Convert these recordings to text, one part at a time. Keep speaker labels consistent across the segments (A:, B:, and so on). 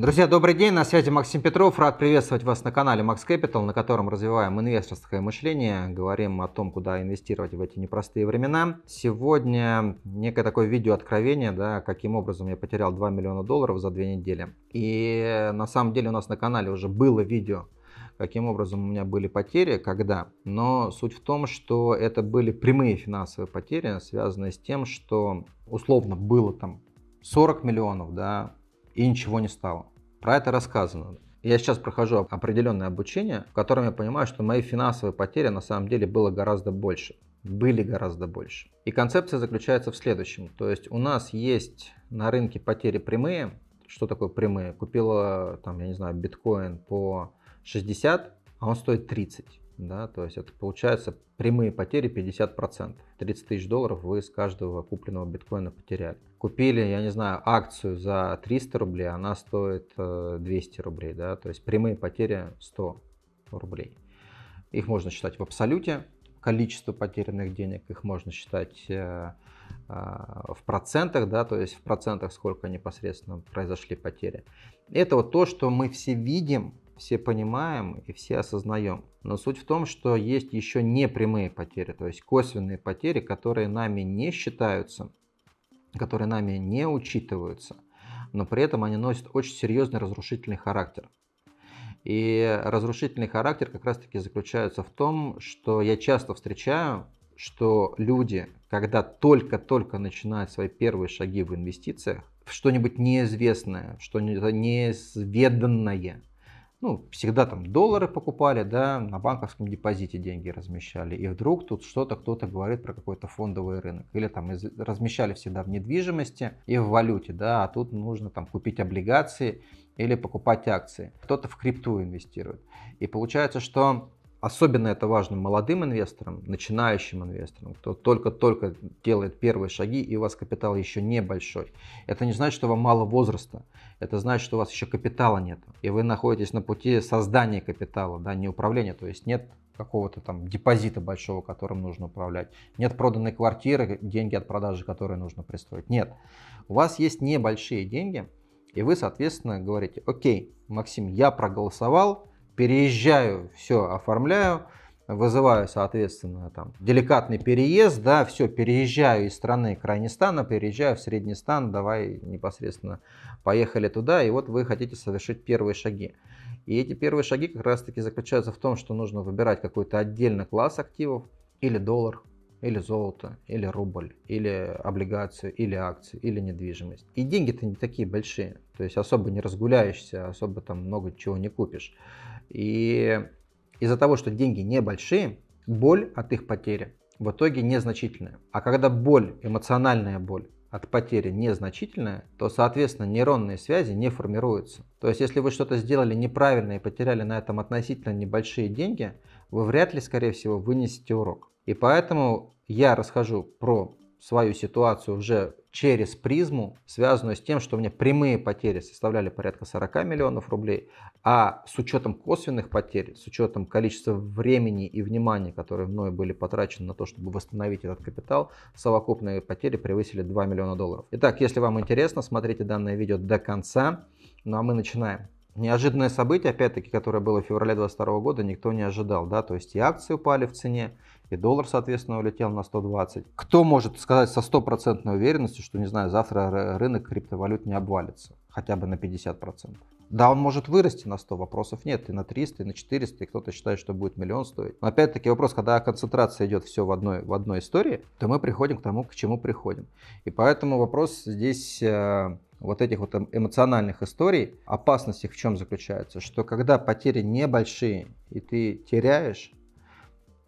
A: Друзья, добрый день, на связи Максим Петров. Рад приветствовать вас на канале Max Capital, на котором развиваем инвесторское мышление, говорим о том, куда инвестировать в эти непростые времена. Сегодня некое такое видео откровение, да, каким образом я потерял 2 миллиона долларов за две недели. И на самом деле у нас на канале уже было видео, каким образом у меня были потери, когда. Но суть в том, что это были прямые финансовые потери, связанные с тем, что условно было там 40 миллионов, да, и ничего не стало. Про это рассказано. Я сейчас прохожу определенное обучение, в котором я понимаю, что мои финансовые потери на самом деле было гораздо больше. Были гораздо больше. И концепция заключается в следующем. То есть у нас есть на рынке потери прямые. Что такое прямые? Купила, там, я не знаю, биткоин по 60, а он стоит 30. Да, то есть это получается прямые потери 50%. 30 тысяч долларов вы с каждого купленного биткоина потеряли купили, я не знаю, акцию за 300 рублей, она стоит 200 э, рублей, да, то есть прямые потери 100 рублей. Их можно считать в абсолюте, количество потерянных денег, их можно считать э, э, в процентах, да, то есть в процентах, сколько непосредственно произошли потери. Это вот то, что мы все видим, все понимаем и все осознаем. Но суть в том, что есть еще непрямые потери, то есть косвенные потери, которые нами не считаются, которые нами не учитываются, но при этом они носят очень серьезный разрушительный характер. И разрушительный характер как раз-таки заключается в том, что я часто встречаю, что люди, когда только-только начинают свои первые шаги в инвестициях, в что-нибудь неизвестное, что-нибудь неизведанное, ну, всегда там доллары покупали, да, на банковском депозите деньги размещали. И вдруг тут что-то кто-то говорит про какой-то фондовый рынок. Или там из, размещали всегда в недвижимости и в валюте, да, а тут нужно там купить облигации или покупать акции. Кто-то в крипту инвестирует. И получается, что Особенно это важно молодым инвесторам, начинающим инвесторам, кто только-только делает первые шаги и у вас капитал еще небольшой. Это не значит, что вам мало возраста, это значит, что у вас еще капитала нет. И вы находитесь на пути создания капитала, да, не управления, то есть нет какого-то там депозита большого, которым нужно управлять. Нет проданной квартиры, деньги от продажи, которые нужно пристроить. Нет. У вас есть небольшие деньги, и вы, соответственно, говорите, окей, Максим, я проголосовал, переезжаю, все оформляю, вызываю, соответственно, там, деликатный переезд, да, все, переезжаю из страны Крайнестана, переезжаю в Средний Стан, давай непосредственно поехали туда, и вот вы хотите совершить первые шаги. И эти первые шаги как раз-таки заключаются в том, что нужно выбирать какой-то отдельный класс активов, или доллар, или золото, или рубль, или облигацию, или акцию, или недвижимость. И деньги-то не такие большие, то есть особо не разгуляешься, особо там много чего не купишь. И из-за того, что деньги небольшие, боль от их потери в итоге незначительная. А когда боль, эмоциональная боль, от потери незначительная, то, соответственно, нейронные связи не формируются. То есть, если вы что-то сделали неправильно и потеряли на этом относительно небольшие деньги, вы вряд ли, скорее всего, вынесете урок. И поэтому я расхожу про свою ситуацию уже через призму, связанную с тем, что у меня прямые потери составляли порядка 40 миллионов рублей, а с учетом косвенных потерь, с учетом количества времени и внимания, которые мной были потрачены на то, чтобы восстановить этот капитал, совокупные потери превысили 2 миллиона долларов. Итак, если вам интересно, смотрите данное видео до конца. Ну а мы начинаем. Неожиданное событие, опять-таки, которое было в феврале 2022 года, никто не ожидал. Да? То есть и акции упали в цене, и доллар, соответственно, улетел на 120. Кто может сказать со стопроцентной уверенностью, что, не знаю, завтра рынок криптовалют не обвалится, хотя бы на 50%? Да, он может вырасти на 100, вопросов нет, и на 300, и на 400, и кто-то считает, что будет миллион стоить. Но опять-таки вопрос, когда концентрация идет все в одной, в одной истории, то мы приходим к тому, к чему приходим. И поэтому вопрос здесь э, вот этих вот эм, эмоциональных историй, опасность их в чем заключается? Что когда потери небольшие, и ты теряешь,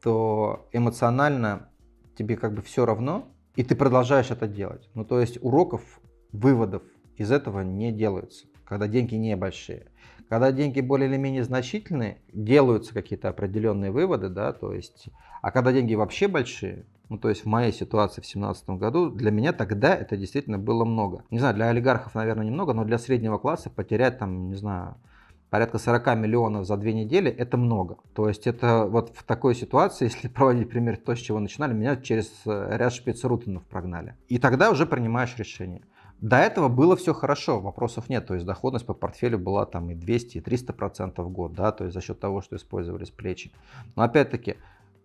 A: то эмоционально тебе как бы все равно, и ты продолжаешь это делать. Ну, то есть уроков, выводов из этого не делаются, когда деньги небольшие. Когда деньги более или менее значительные, делаются какие-то определенные выводы, да, то есть, а когда деньги вообще большие, ну, то есть в моей ситуации в 2017 году, для меня тогда это действительно было много. Не знаю, для олигархов, наверное, немного, но для среднего класса потерять там, не знаю, порядка 40 миллионов за две недели, это много. То есть это вот в такой ситуации, если проводить пример то, с чего начинали, меня через э, ряд шпицрутенов прогнали. И тогда уже принимаешь решение. До этого было все хорошо, вопросов нет. То есть доходность по портфелю была там и 200, и 300 процентов в год, да, то есть за счет того, что использовались плечи. Но опять-таки,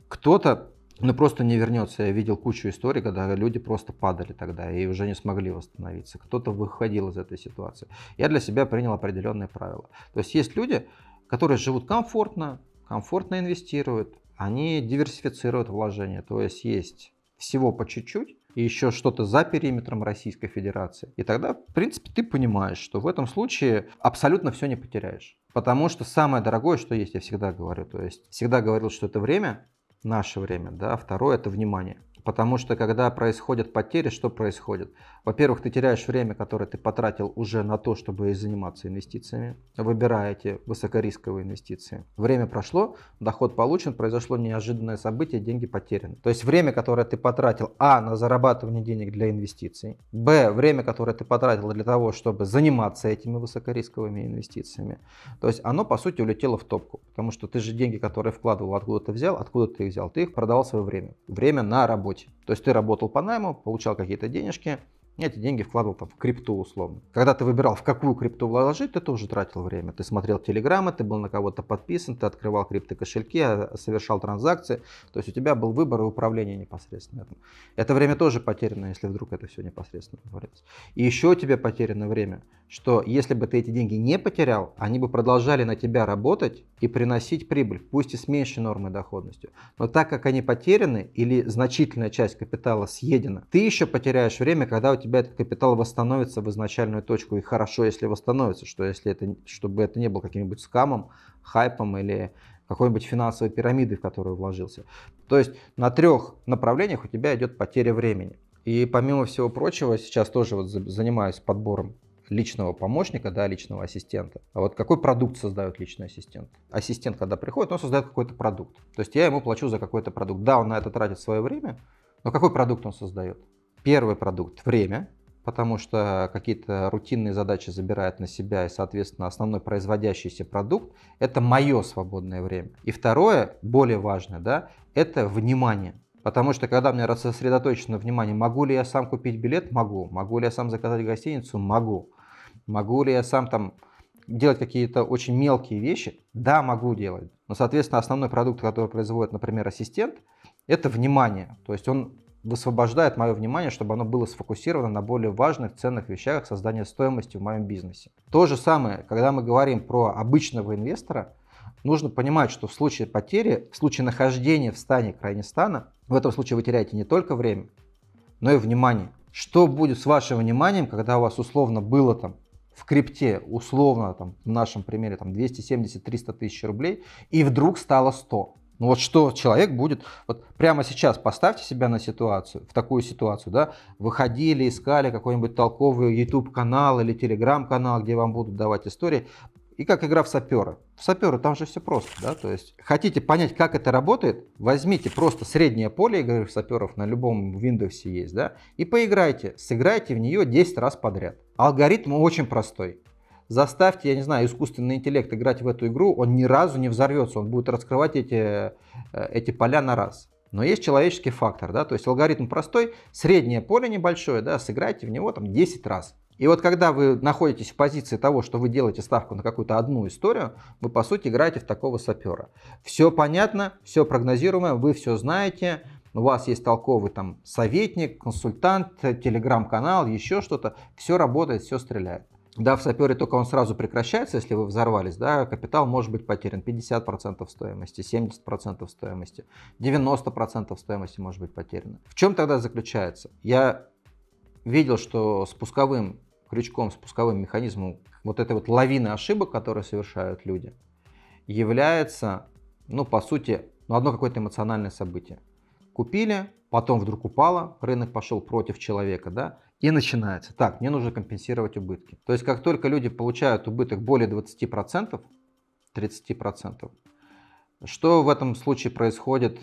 A: кто-то ну просто не вернется. Я видел кучу историй, когда люди просто падали тогда и уже не смогли восстановиться. Кто-то выходил из этой ситуации. Я для себя принял определенные правила. То есть есть люди, которые живут комфортно, комфортно инвестируют, они диверсифицируют вложения. То есть есть всего по чуть-чуть, и еще что-то за периметром Российской Федерации. И тогда, в принципе, ты понимаешь, что в этом случае абсолютно все не потеряешь. Потому что самое дорогое, что есть, я всегда говорю, то есть всегда говорил, что это время, наше время, да, второе это внимание. Потому что когда происходят потери, что происходит? Во-первых, ты теряешь время, которое ты потратил уже на то, чтобы заниматься инвестициями, Выбираете высокорисковые инвестиции. Время прошло, доход получен, произошло неожиданное событие, деньги потеряны. То есть время, которое ты потратил, а, на зарабатывание денег для инвестиций, б, время, которое ты потратил для того, чтобы заниматься этими высокорисковыми инвестициями, то есть оно, по сути, улетело в топку. Потому что ты же деньги, которые вкладывал, откуда ты взял, откуда ты их взял, ты их продал свое время. Время на работе быть. То есть ты работал по найму, получал какие-то денежки, я эти деньги вкладывал там, в крипту условно. Когда ты выбирал, в какую крипту вложить, ты тоже тратил время. Ты смотрел телеграммы, ты был на кого-то подписан, ты открывал криптокошельки, а, а, совершал транзакции. То есть у тебя был выбор и управление непосредственно этим. Это время тоже потеряно, если вдруг это все непосредственно творится. И еще у тебя потеряно время, что если бы ты эти деньги не потерял, они бы продолжали на тебя работать и приносить прибыль, пусть и с меньшей нормой доходностью. Но так как они потеряны или значительная часть капитала съедена, ты еще потеряешь время, когда у тебя тебя этот капитал восстановится в изначальную точку. И хорошо, если восстановится, что если это, чтобы это не было каким-нибудь скамом, хайпом или какой-нибудь финансовой пирамидой, в которую вложился. То есть на трех направлениях у тебя идет потеря времени. И помимо всего прочего, сейчас тоже вот занимаюсь подбором личного помощника, да, личного ассистента. А вот какой продукт создает личный ассистент? Ассистент, когда приходит, он создает какой-то продукт. То есть я ему плачу за какой-то продукт. Да, он на это тратит свое время, но какой продукт он создает? Первый продукт – время, потому что какие-то рутинные задачи забирают на себя, и, соответственно, основной производящийся продукт – это мое свободное время. И второе, более важное, да, это внимание. Потому что когда у меня сосредоточено внимание, могу ли я сам купить билет? Могу. Могу ли я сам заказать гостиницу? Могу. Могу ли я сам там делать какие-то очень мелкие вещи? Да, могу делать. Но, соответственно, основной продукт, который производит, например, ассистент, это внимание. То есть он высвобождает мое внимание, чтобы оно было сфокусировано на более важных, ценных вещах создания стоимости в моем бизнесе. То же самое, когда мы говорим про обычного инвестора, нужно понимать, что в случае потери, в случае нахождения в стане крайне стана, в этом случае вы теряете не только время, но и внимание. Что будет с вашим вниманием, когда у вас условно было там в крипте, условно там в нашем примере там 270-300 тысяч рублей, и вдруг стало 100? Ну вот что человек будет, вот прямо сейчас поставьте себя на ситуацию, в такую ситуацию, да, выходили, искали какой-нибудь толковый YouTube канал или Telegram канал, где вам будут давать истории, и как игра в саперы. В саперы там же все просто, да, то есть хотите понять, как это работает, возьмите просто среднее поле игры в саперов на любом Windows есть, да, и поиграйте, сыграйте в нее 10 раз подряд. Алгоритм очень простой заставьте, я не знаю, искусственный интеллект играть в эту игру, он ни разу не взорвется, он будет раскрывать эти, э, эти поля на раз. Но есть человеческий фактор, да, то есть алгоритм простой, среднее поле небольшое, да, сыграйте в него там 10 раз. И вот когда вы находитесь в позиции того, что вы делаете ставку на какую-то одну историю, вы по сути играете в такого сапера. Все понятно, все прогнозируемо, вы все знаете, у вас есть толковый там советник, консультант, э, телеграм-канал, еще что-то, все работает, все стреляет. Да, в сапере только он сразу прекращается, если вы взорвались, да, капитал может быть потерян 50% стоимости, 70% стоимости, 90% стоимости может быть потеряно. В чем тогда заключается? Я видел, что спусковым крючком, спусковым механизмом вот этой вот лавины ошибок, которые совершают люди, является, ну, по сути, ну, одно какое-то эмоциональное событие. Купили, потом вдруг упало, рынок пошел против человека, да, и начинается. Так, мне нужно компенсировать убытки. То есть, как только люди получают убыток более 20%, 30%, что в этом случае происходит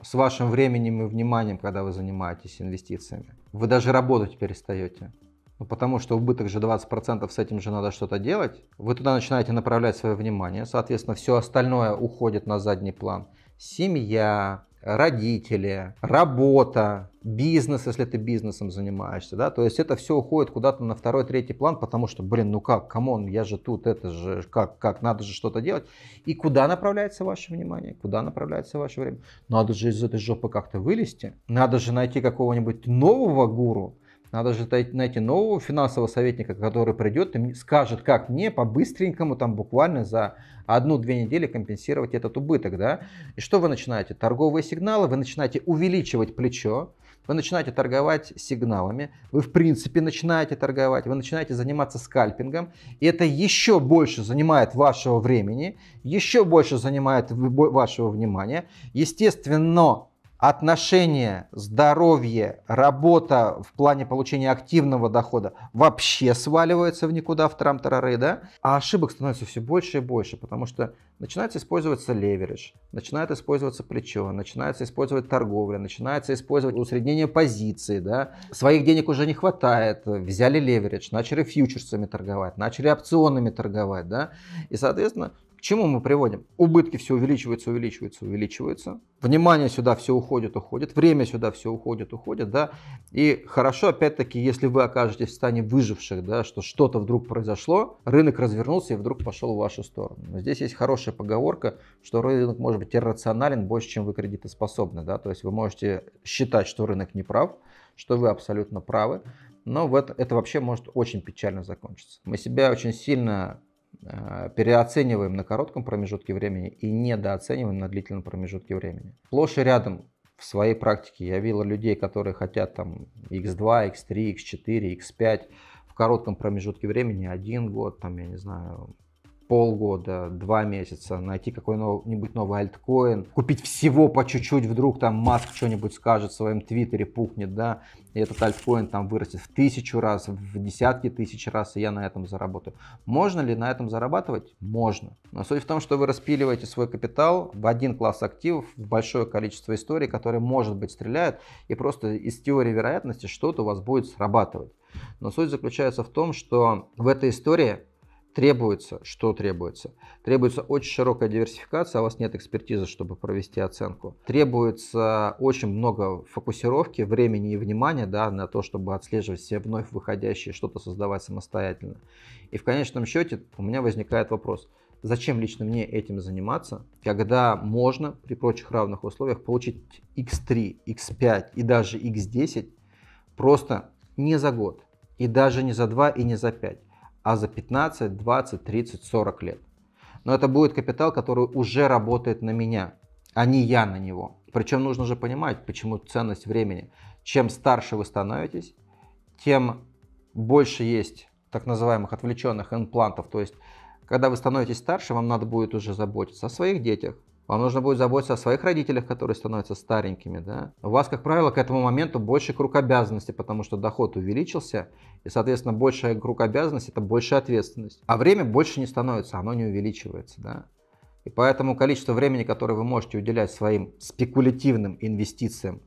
A: с вашим временем и вниманием, когда вы занимаетесь инвестициями? Вы даже работать перестаете. Ну, потому что убыток же 20%, с этим же надо что-то делать. Вы туда начинаете направлять свое внимание. Соответственно, все остальное уходит на задний план. Семья, родители, работа, бизнес, если ты бизнесом занимаешься, да, то есть это все уходит куда-то на второй, третий план, потому что, блин, ну как, камон, я же тут, это же, как, как, надо же что-то делать. И куда направляется ваше внимание, куда направляется ваше время? Надо же из этой жопы как-то вылезти, надо же найти какого-нибудь нового гуру, надо же найти нового финансового советника, который придет и скажет, как мне по-быстренькому, там буквально за одну-две недели компенсировать этот убыток. Да? И что вы начинаете? Торговые сигналы, вы начинаете увеличивать плечо, вы начинаете торговать сигналами, вы в принципе начинаете торговать, вы начинаете заниматься скальпингом, и это еще больше занимает вашего времени, еще больше занимает вашего внимания. Естественно, отношения, здоровье, работа в плане получения активного дохода вообще сваливается в никуда, в трам-тарары, да? А ошибок становится все больше и больше, потому что начинается использоваться леверидж, начинает использоваться плечо, начинается использовать торговля, начинается использовать усреднение позиции, да? Своих денег уже не хватает, взяли леверидж, начали фьючерсами торговать, начали опционами торговать, да? И, соответственно, к чему мы приводим? Убытки все увеличиваются, увеличиваются, увеличиваются. Внимание сюда все уходит, уходит. Время сюда все уходит, уходит. Да? И хорошо, опять-таки, если вы окажетесь в стане выживших, да, что что-то вдруг произошло, рынок развернулся и вдруг пошел в вашу сторону. Здесь есть хорошая поговорка, что рынок может быть иррационален больше, чем вы кредитоспособны. Да? То есть вы можете считать, что рынок не прав, что вы абсолютно правы. Но это, это вообще может очень печально закончиться. Мы себя очень сильно Э, переоцениваем на коротком промежутке времени и недооцениваем на длительном промежутке времени. Сплошь и рядом в своей практике я видел людей, которые хотят там x2, x3, x4, x5 в коротком промежутке времени, один год, там, я не знаю, полгода, два месяца, найти какой-нибудь новый альткоин, купить всего по чуть-чуть, вдруг там Маск что-нибудь скажет в своем твиттере, пухнет, да, и этот альткоин там вырастет в тысячу раз, в десятки тысяч раз, и я на этом заработаю. Можно ли на этом зарабатывать? Можно. Но суть в том, что вы распиливаете свой капитал в один класс активов, в большое количество историй, которые, может быть, стреляют, и просто из теории вероятности что-то у вас будет срабатывать. Но суть заключается в том, что в этой истории Требуется, что требуется? Требуется очень широкая диверсификация, а у вас нет экспертизы, чтобы провести оценку. Требуется очень много фокусировки, времени и внимания да, на то, чтобы отслеживать все вновь выходящие, что-то создавать самостоятельно. И в конечном счете у меня возникает вопрос, зачем лично мне этим заниматься, когда можно при прочих равных условиях получить x3, x5 и даже x10 просто не за год, и даже не за 2, и не за 5 а за 15, 20, 30, 40 лет. Но это будет капитал, который уже работает на меня, а не я на него. Причем нужно же понимать, почему ценность времени. Чем старше вы становитесь, тем больше есть так называемых отвлеченных имплантов. То есть, когда вы становитесь старше, вам надо будет уже заботиться о своих детях, вам нужно будет заботиться о своих родителях, которые становятся старенькими. Да? У вас, как правило, к этому моменту больше круг обязанностей, потому что доход увеличился, и, соответственно, больше круг обязанностей – это большая ответственность. А время больше не становится, оно не увеличивается. Да? И поэтому количество времени, которое вы можете уделять своим спекулятивным инвестициям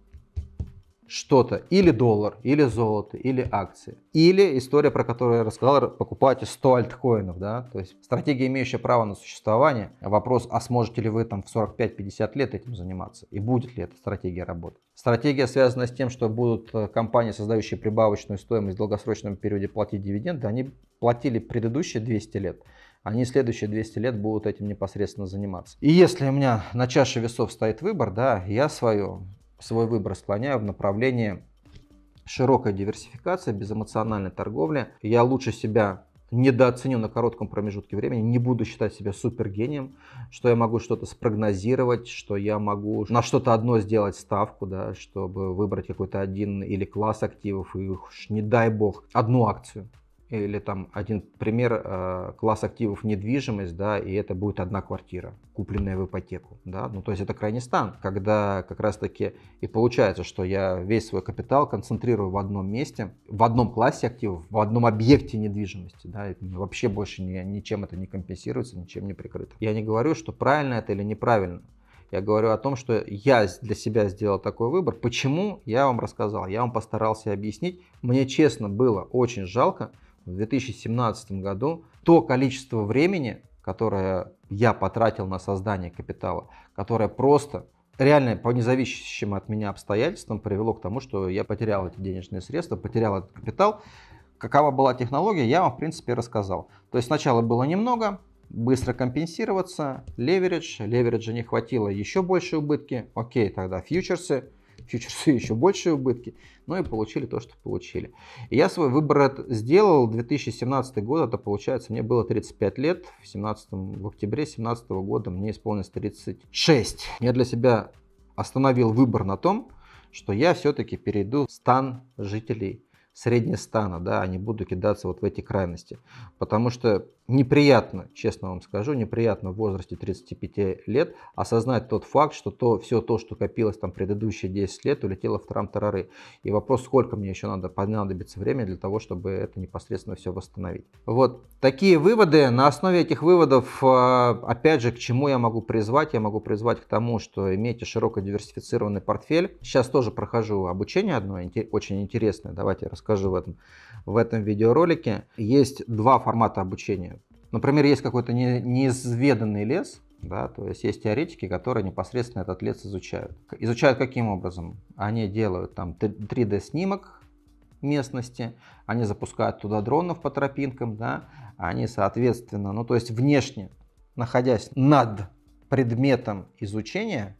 A: что-то, или доллар, или золото, или акции. Или история, про которую я рассказал, покупайте 100 альткоинов, да, то есть стратегия, имеющая право на существование. Вопрос, а сможете ли вы там в 45-50 лет этим заниматься, и будет ли эта стратегия работать. Стратегия связана с тем, что будут э, компании, создающие прибавочную стоимость в долгосрочном периоде платить дивиденды, они платили предыдущие 200 лет, они следующие 200 лет будут этим непосредственно заниматься. И если у меня на чаше весов стоит выбор, да, я свое свой выбор склоняю в направлении широкой диверсификации, безэмоциональной торговли. Я лучше себя недооценю на коротком промежутке времени, не буду считать себя супергением, что я могу что-то спрогнозировать, что я могу на что-то одно сделать ставку, да, чтобы выбрать какой-то один или класс активов и уж не дай бог одну акцию или там один пример, э, класс активов недвижимость, да, и это будет одна квартира, купленная в ипотеку, да, ну то есть это крайний стан, когда как раз таки и получается, что я весь свой капитал концентрирую в одном месте, в одном классе активов, в одном объекте недвижимости, да, и вообще больше ни, ничем это не компенсируется, ничем не прикрыто. Я не говорю, что правильно это или неправильно, я говорю о том, что я для себя сделал такой выбор. Почему? Я вам рассказал, я вам постарался объяснить. Мне честно было очень жалко, в 2017 году то количество времени, которое я потратил на создание капитала, которое просто реально по независящим от меня обстоятельствам привело к тому, что я потерял эти денежные средства, потерял этот капитал. Какова была технология, я вам, в принципе, рассказал. То есть сначала было немного, быстро компенсироваться, леверидж, левериджа не хватило, еще больше убытки, окей, тогда фьючерсы – фьючерсы еще большие убытки, но и получили то, что получили. И я свой выбор сделал, 2017 год, это получается, мне было 35 лет, в, 17, в октябре 2017 года мне исполнилось 36. Я для себя остановил выбор на том, что я все-таки перейду в стан жителей среднее стана, да, а не буду кидаться вот в эти крайности. Потому что неприятно, честно вам скажу, неприятно в возрасте 35 лет осознать тот факт, что то, все то, что копилось там предыдущие 10 лет, улетело в трам-тарары. И вопрос, сколько мне еще надо понадобится время для того, чтобы это непосредственно все восстановить. Вот такие выводы. На основе этих выводов, а, опять же, к чему я могу призвать? Я могу призвать к тому, что имейте широко диверсифицированный портфель. Сейчас тоже прохожу обучение одно, очень интересное. Давайте я расскажу в этом, в этом видеоролике. Есть два формата обучения. Например, есть какой-то не, неизведанный лес, да, то есть есть теоретики, которые непосредственно этот лес изучают. Изучают каким образом? Они делают там 3D-снимок местности, они запускают туда дронов по тропинкам, да, они, соответственно, ну, то есть внешне, находясь над предметом изучения,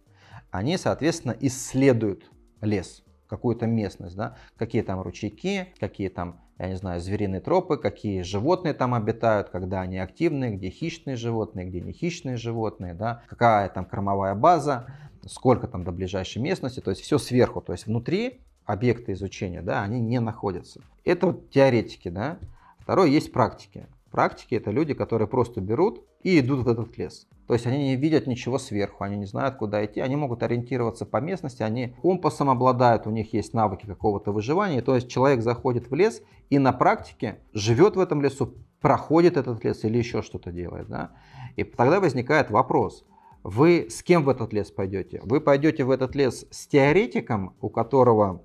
A: они, соответственно, исследуют лес какую-то местность, да, какие там ручейки, какие там, я не знаю, звериные тропы, какие животные там обитают, когда они активны, где хищные животные, где не хищные животные, да, какая там кормовая база, сколько там до ближайшей местности, то есть все сверху, то есть внутри объекты изучения, да, они не находятся. Это вот теоретики, да. Второе, есть практики. Практики это люди, которые просто берут и идут в этот лес. То есть они не видят ничего сверху, они не знают, куда идти, они могут ориентироваться по местности, они компасом обладают, у них есть навыки какого-то выживания. То есть человек заходит в лес и на практике живет в этом лесу, проходит этот лес или еще что-то делает. Да? И тогда возникает вопрос – вы с кем в этот лес пойдете? Вы пойдете в этот лес с теоретиком, у которого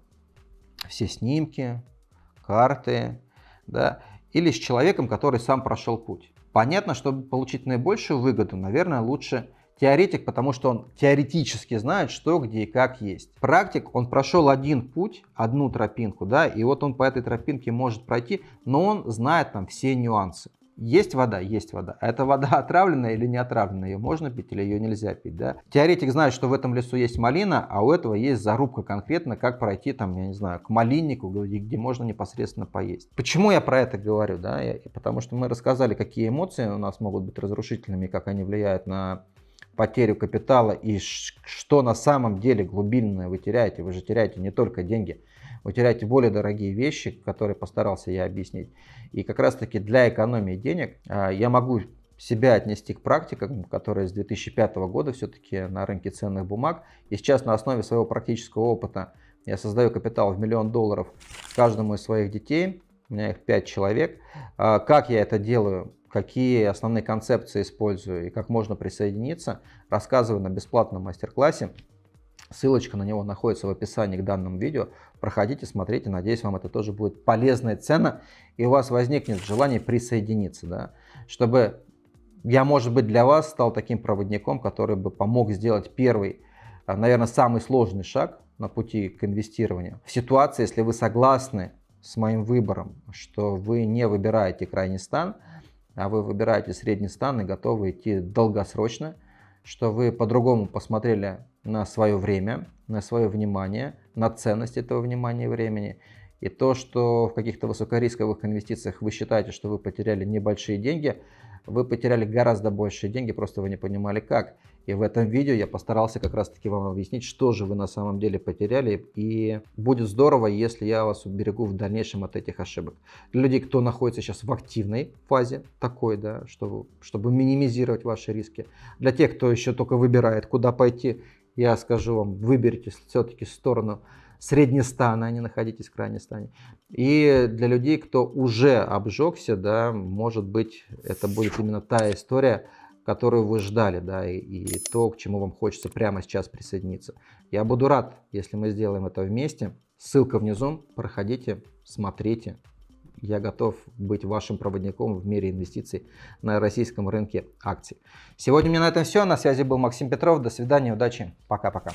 A: все снимки, карты, да, или с человеком, который сам прошел путь. Понятно, чтобы получить наибольшую выгоду, наверное, лучше теоретик, потому что он теоретически знает, что, где и как есть. Практик, он прошел один путь, одну тропинку, да, и вот он по этой тропинке может пройти, но он знает там все нюансы. Есть вода? Есть вода. А эта вода отравленная или не отравленная? Ее можно пить или ее нельзя пить, да? Теоретик знает, что в этом лесу есть малина, а у этого есть зарубка конкретно, как пройти там, я не знаю, к малиннику, где можно непосредственно поесть. Почему я про это говорю, да? потому что мы рассказали, какие эмоции у нас могут быть разрушительными, как они влияют на потерю капитала и что на самом деле глубинное вы теряете. Вы же теряете не только деньги, вы теряете более дорогие вещи, которые постарался я объяснить. И как раз-таки для экономии денег а, я могу себя отнести к практикам, которые с 2005 года все-таки на рынке ценных бумаг. И сейчас на основе своего практического опыта я создаю капитал в миллион долларов каждому из своих детей. У меня их 5 человек. А, как я это делаю, какие основные концепции использую и как можно присоединиться, рассказываю на бесплатном мастер-классе. Ссылочка на него находится в описании к данному видео. Проходите, смотрите. Надеюсь, вам это тоже будет полезная цена, И у вас возникнет желание присоединиться. Да? Чтобы я, может быть, для вас стал таким проводником, который бы помог сделать первый, а, наверное, самый сложный шаг на пути к инвестированию. В ситуации, если вы согласны с моим выбором, что вы не выбираете крайний стан, а вы выбираете средний стан и готовы идти долгосрочно, что вы по-другому посмотрели на свое время, на свое внимание, на ценность этого внимания и времени. И то, что в каких-то высокорисковых инвестициях вы считаете, что вы потеряли небольшие деньги, вы потеряли гораздо большие деньги, просто вы не понимали как. И в этом видео я постарался как раз таки вам объяснить, что же вы на самом деле потеряли. И будет здорово, если я вас уберегу в дальнейшем от этих ошибок. Для людей, кто находится сейчас в активной фазе такой, да, чтобы, чтобы минимизировать ваши риски. Для тех, кто еще только выбирает, куда пойти, я скажу вам, выберите все-таки сторону среднестана, а не находитесь в крайней стане. И для людей, кто уже обжегся, да, может быть, это будет именно та история, которую вы ждали, да, и, и то, к чему вам хочется прямо сейчас присоединиться. Я буду рад, если мы сделаем это вместе. Ссылка внизу, проходите, смотрите, я готов быть вашим проводником в мире инвестиций на российском рынке акций. Сегодня у меня на этом все. На связи был Максим Петров. До свидания, удачи, пока-пока.